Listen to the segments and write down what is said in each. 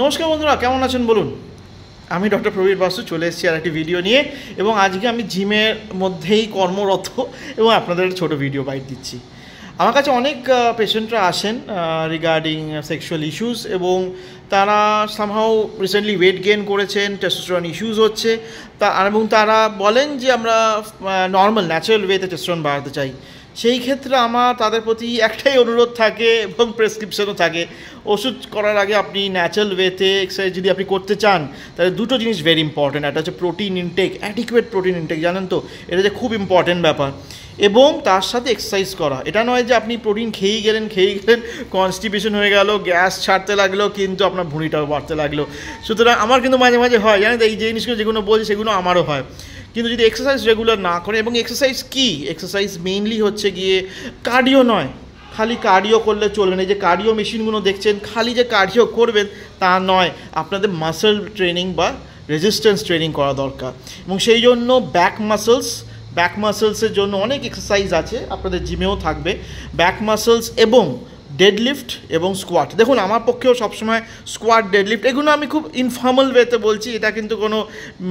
নমস্কার বন্ধুরা কেমন আছেন বলুন আমি ডক্টর প্রবীর বাসু চলে এসেছি আর একটি ভিডিও নিয়ে এবং আজকে আমি জিমের মধ্যেই কর্মরত এবং আপনাদের একটা ছোটো ভিডিও বাইট দিচ্ছি আমার কাছে অনেক পেশেন্টরা আসেন রিগার্ডিং সেক্সুয়াল ইস্যুস এবং তারা সামহাও রিসেন্টলি ওয়েট গেন করেছেন টেস্টোস্টেরন ইস্যুস হচ্ছে তা এবং তারা বলেন যে আমরা নর্মাল ন্যাচারাল ওয়েতে টেস্টোস্টেরন বাড়াতে চাই সেই ক্ষেত্রে আমার তাদের প্রতি একটাই অনুরোধ থাকে এবং প্রেসক্রিপশনও থাকে ওষুধ করার আগে আপনি ন্যাচারাল ওয়েতে এক্সারসাইজ যদি আপনি করতে চান তাহলে দুটো জিনিস ভেরি ইম্পর্ট্যান্ট একটা হচ্ছে protein intake adequate protein intake জানেন তো এটা যে খুব ইম্পর্ট্যান্ট ব্যাপার এবং তার সাথে এক্সারসাইজ করা এটা নয় যে আপনি প্রোটিন খেয়েই গেলেন খেয়েই গেলেন কনস্টিপেশন হয়ে গেল গ্যাস ছাড়তে লাগলো কিন্তু আপনার ভুঁড়িটাও বাড়তে লাগলো সুতরাং আমার কিন্তু মাঝে মাঝে হয় জানেন এই যে জিনিসগুলো যেগুলো বলছি সেগুলো আমারও হয় কিন্তু যদি এক্সারসাইজ রেগুলার না করে এবং এক্সারসাইজ কি এক্সারসাইজ মেইনলি হচ্ছে গিয়ে কার্ডিও নয় খালি কার্ডিও করলে চলবে না যে কার্ডিও মেশিনগুলো দেখছেন খালি যে কার্ডিও করবেন তা নয় আপনাদের মাসেল ট্রেনিং বা রেজিস্ট্যান্স ট্রেনিং করা দরকার এবং সেই জন্য ব্যাক মাসেলস ব্যাক মাসেলসের জন্য অনেক এক্সারসাইজ আছে আপনাদের জিমেও থাকবে ব্যাক মাসেলস এবং ডেডলিফট এবং স্কোয়াট দেখুন আমার পক্ষেও সবসময় স্কোয়াট ডেডলিফট এগুলো আমি খুব ইনফর্মাল ওয়েতে বলছি এটা কিন্তু কোনো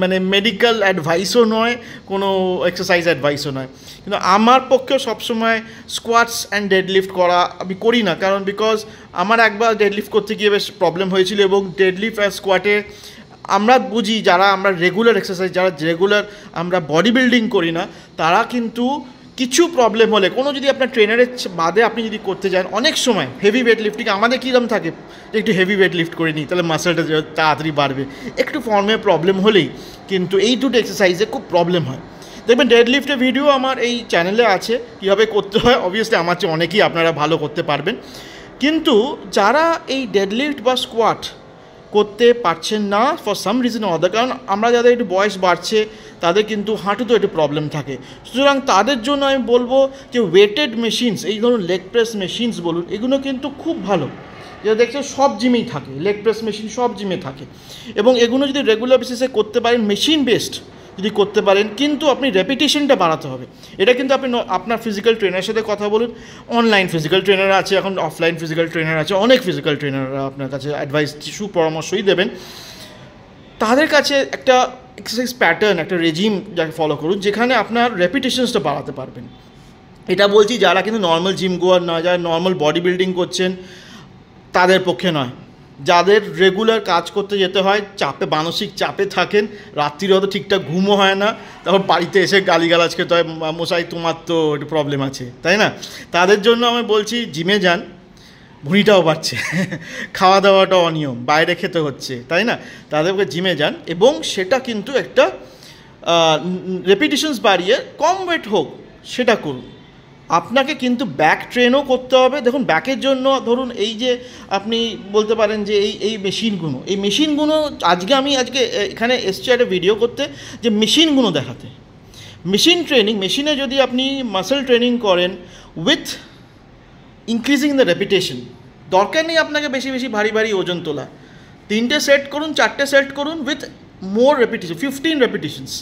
মানে মেডিকেল অ্যাডভাইসও নয় কোনো এক্সারসাইজ অ্যাডভাইসও নয় কিন্তু আমার পক্ষেও সবসময় স্কোয়াটস অ্যান্ড ডেডলিফট করা আমি করি না কারণ বিকজ আমার একবার ডেডলিফট করতে গিয়ে বেশ প্রবলেম হয়েছিল এবং ডেডলিফট অ্যান্ড স্কোয়াটে আমরা বুঝি যারা আমরা রেগুলার এক্সারসাইজ যারা রেগুলার আমরা বডি বিল্ডিং করি না তারা কিন্তু কিছু প্রবলেম হলে কোনো যদি আপনার ট্রেনারের বাদে আপনি যদি করতে যান অনেক সময় হেভি ওয়েট লিফটিং আমাদের কীরকম থাকে একটু হেভি ওয়েট লিফট করে নিই তাহলে মাসেলটা তাড়াতাড়ি বাড়বে একটু ফর্মে প্রবলেম হলেই কিন্তু এই দুটো এক্সারসাইজে খুব প্রবলেম হয় দেখবেন ডেড লিফটের ভিডিও আমার এই চ্যানেলে আছে কীভাবে করতে হয় অবভিয়াসলি আমার চেয়ে অনেকেই আপনারা ভালো করতে পারবেন কিন্তু যারা এই ডেড লিফট বা স্কোয়াট করতে পারছেন না ফর সাম রিজন অদার কারণ আমরা যাদের একটু বয়স বাড়ছে তাদের কিন্তু হাঁটুতে একটু প্রবলেম থাকে সুতরাং তাদের জন্য আমি বলবো যে ওয়েটেড মেশিনস এই ধরুন লেগ প্রেস মেশিনস বলুন এগুলো কিন্তু খুব ভালো যেটা দেখছেন সব জিমেই থাকে লেগ প্রেস মেশিন সব জিমে থাকে এবং এগুলো যদি রেগুলার বেসিসে করতে পারেন মেশিন বেসড যদি করতে পারেন কিন্তু আপনি রেপিটেশনটা বাড়াতে হবে এটা কিন্তু আপনি আপনার ফিজিক্যাল ট্রেনারের সাথে কথা বলুন অনলাইন ফিজিক্যাল ট্রেনার আছে এখন অফলাইন ফিজিক্যাল ট্রেনার আছে অনেক ফিজিক্যাল ট্রেনাররা আপনার কাছে অ্যাডভাইস সুপরামর্শই দেবেন তাদের কাছে একটা এক্সারসাইজ প্যাটার্ন একটা রেজিম যাকে ফলো করুন যেখানে আপনার রেপিটেশনসটা বাড়াতে পারবেন এটা বলছি যারা কিন্তু নর্মাল জিম গোয়ার নয় যারা নর্মাল বডি বিল্ডিং করছেন তাদের পক্ষে নয় যাদের রেগুলার কাজ করতে যেতে হয় চাপে মানসিক চাপে থাকেন রাত্রির হয়তো ঠিকঠাক ঘুমও হয় না তারপর বাড়িতে এসে গালিগালাজ খেতে হয় মশাই তোমার তো একটু প্রবলেম আছে তাই না তাদের জন্য আমি বলছি জিমে যান ভুঁড়িটাও বাড়ছে খাওয়া দাওয়াটা অনিয়ম বাইরে খেতে হচ্ছে তাই না তাদেরকে জিমে যান এবং সেটা কিন্তু একটা রেপিটেশনস বাড়িয়ে কম ওয়েট হোক সেটা করুন আপনাকে কিন্তু ব্যাক ট্রেনও করতে হবে দেখুন ব্যাকের জন্য ধরুন এই যে আপনি বলতে পারেন যে এই এই মেশিনগুলো এই মেশিনগুলো আজকে আমি আজকে এখানে এসছি একটা ভিডিও করতে যে মেশিনগুলো দেখাতে মেশিন ট্রেনিং মেশিনে যদি আপনি মাসেল ট্রেনিং করেন উইথ ইনক্রিজিং দ্য রেপিটেশন দরকার নেই আপনাকে বেশি বেশি ভারী ভারী ওজন তোলা তিনটে সেট করুন চারটে সেট করুন with more repetition fifteen repetitions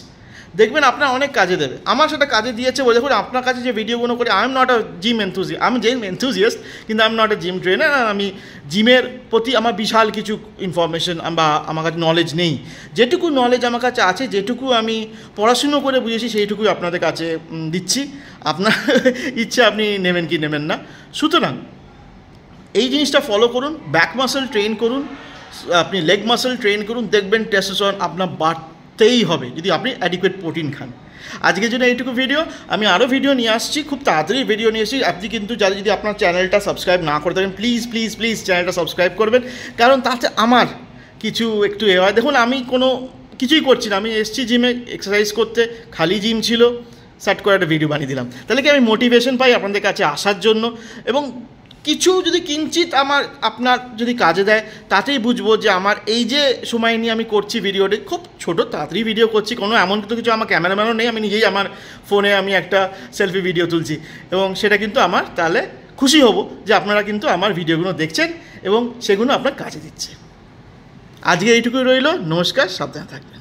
দেখবেন আপনার অনেক কাজে দেবে আমার সেটা কাজে দিয়েছে বলে দেখুন আপনার কাছে যে ভিডিওগুলো করি I am not a gym এনথুজি আমি জিম এনথুজিয়াস্ট কিন্তু আমি নট এ জিম ট্রেনার আমি জিমের প্রতি আমার বিশাল কিছু ইনফরমেশন বা আমার কাছে নলেজ নেই যেটুকু নলেজ আমার কাছে আছে যেটুকু আমি পড়াশুনো করে বুঝেছি সেইটুকুই আপনাদের কাছে দিচ্ছি আপনার ইচ্ছে আপনি নেবেন কি নেবেন না সুতরাং এই জিনিসটা ফলো করুন ব্যাক মাসেল ট্রেন করুন আপনি লেগ মাসেল ট্রেন করুন দেখবেন টেস্টোস্টেরন আপনার বাড়তে করতেই হবে যদি আপনি অ্যাডিকুয়েট প্রোটিন খান আজকের জন্য এইটুকু ভিডিও আমি আরও ভিডিও নিয়ে আসছি খুব তাড়াতাড়ি ভিডিও নিয়ে এসেছি আপনি কিন্তু যারা যদি আপনার চ্যানেলটা সাবস্ক্রাইব না করে থাকেন প্লিজ প্লিজ প্লিজ চ্যানেলটা সাবস্ক্রাইব করবেন কারণ তাতে আমার কিছু একটু এ হয় দেখুন আমি কোনো কিছুই করছি না আমি এসছি জিমে এক্সারসাইজ করতে খালি জিম ছিল সার্ট করে একটা ভিডিও বানিয়ে দিলাম তাহলে কি আমি মোটিভেশন পাই আপনাদের কাছে আসার জন্য এবং কিছু যদি কিঞ্চিত আমার আপনার যদি কাজে দেয় তাতেই বুঝবো যে আমার এই যে সময় নিয়ে আমি করছি ভিডিওটি খুব ছোটো তাড়াতাড়ি ভিডিও করছি কোনো এমন তো কিছু আমার ক্যামেরাম্যানও নেই আমি নিজেই আমার ফোনে আমি একটা সেলফি ভিডিও তুলছি এবং সেটা কিন্তু আমার তাহলে খুশি হব যে আপনারা কিন্তু আমার ভিডিওগুলো দেখছেন এবং সেগুলো আপনার কাজে দিচ্ছে আজকে এইটুকুই রইল নমস্কার সাবধানে থাকবেন